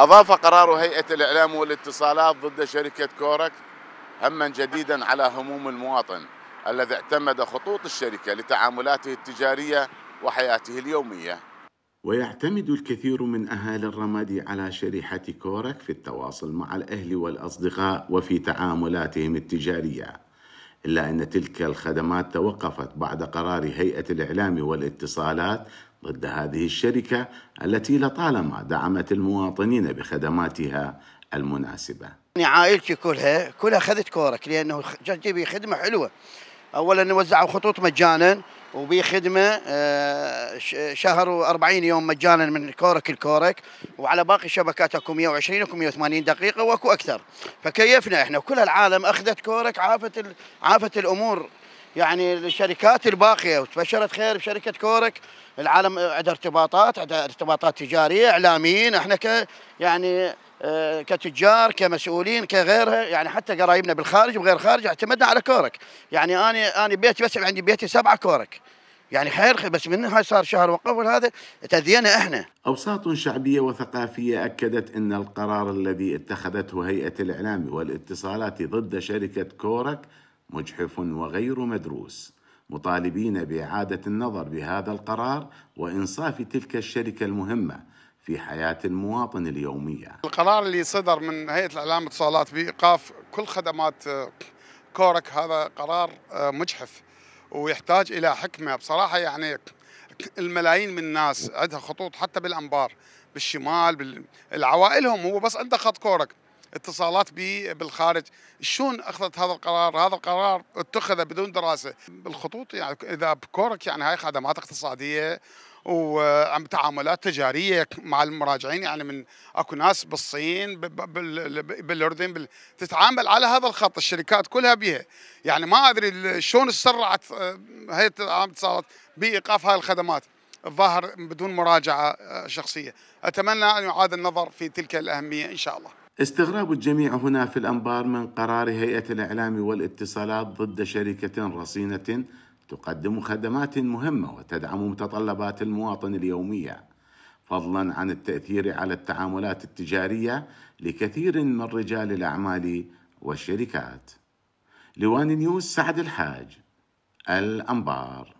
أضاف قرار هيئة الإعلام والاتصالات ضد شركة كورك هما جديدا على هموم المواطن الذي اعتمد خطوط الشركة لتعاملاته التجارية وحياته اليومية ويعتمد الكثير من أهالي الرمادي على شريحة كورك في التواصل مع الأهل والأصدقاء وفي تعاملاتهم التجارية إلا أن تلك الخدمات توقفت بعد قرار هيئة الإعلام والاتصالات ضد هذه الشركة التي لطالما دعمت المواطنين بخدماتها المناسبة يعني عائلتي كلها كلها أخذت كورك لأنه جيبي خدمة حلوة أولا وزعوا خطوط مجانا وبخدمه آه، شهر و40 يوم مجانا من كورك الكورك وعلى باقي الشبكات اكو 120 اكو 180 دقيقه واكو اكثر فكيفنا احنا وكل العالم اخذت كورك عافت عافت الامور يعني الشركات الباقيه وتبشرت خير بشركه كورك العالم عندها ارتباطات عندها ارتباطات تجاريه اعلاميين احنا ك يعني آه، كتجار كمسؤولين كغيرها يعني حتى قرايبنا بالخارج وغير خارج اعتمدنا على كورك يعني انا انا بيتي بس عندي بيتي سبعه كورك يعني خير بس من هاي صار شهر وقف هذا تأذينا احنا اوساط شعبيه وثقافيه اكدت ان القرار الذي اتخذته هيئه الاعلام والاتصالات ضد شركه كورك مجحف وغير مدروس مطالبين باعاده النظر بهذا القرار وانصاف تلك الشركه المهمه في حياة المواطن اليومية القرار اللي صدر من هيئة الإعلام والاتصالات بإيقاف كل خدمات آه، كورك هذا قرار آه، مجحف ويحتاج إلى حكمة بصراحة يعني الملايين من الناس عندها خطوط حتى بالأنبار بالشمال بالعوائلهم هو بس عنده خط كورك اتصالات بي بالخارج شلون اخذت هذا القرار هذا القرار اتخذ بدون دراسه بالخطوط يعني اذا بكورك يعني هاي خدمات اقتصاديه وعم تعاملات تجاريه مع المراجعين يعني من اكو ناس بالصين بالاردن تتعامل على هذا الخط الشركات كلها بها يعني ما ادري شلون تسرعت هي آه، صارت بايقاف هاي الخدمات الظاهر بدون مراجعه آه، شخصيه اتمنى ان يعاد النظر في تلك الاهميه ان شاء الله استغراب الجميع هنا في الأنبار من قرار هيئة الإعلام والاتصالات ضد شركة رصينة تقدم خدمات مهمة وتدعم متطلبات المواطن اليومية فضلا عن التأثير على التعاملات التجارية لكثير من رجال الأعمال والشركات لوان نيوز سعد الحاج الأنبار